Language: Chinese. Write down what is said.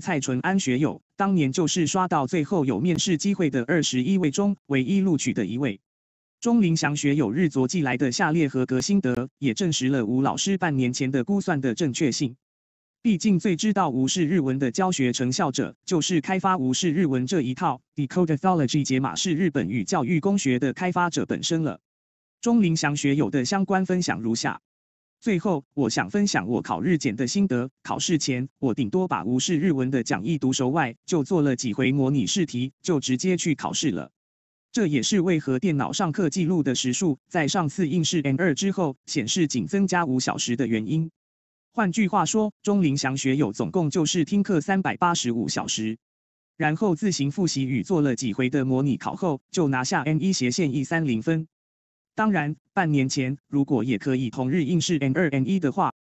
蔡淳安学友当年就是刷到最后有面试机会的二十一位中唯一录取的一位。钟林祥学友日昨寄来的下列合格心得也证实了吴老师半年前的估算的正确性。毕竟最知道吴氏日文的教学成效者，就是开发吴氏日文这一套 d e c o d e o l o g y 解码式日本语教育工学的开发者本身了。钟林祥学友的相关分享如下。最后，我想分享我考日检的心得。考试前，我顶多把无视日文的讲义读熟外，就做了几回模拟试题，就直接去考试了。这也是为何电脑上课记录的时数在上次应试 N 二之后显示仅增加五小时的原因。换句话说，钟林祥学友总共就是听课三百八十五小时，然后自行复习与做了几回的模拟考后，就拿下 N 一斜线 E 三零分。当然，半年前如果也可以同日应试 N 二、N 一的话。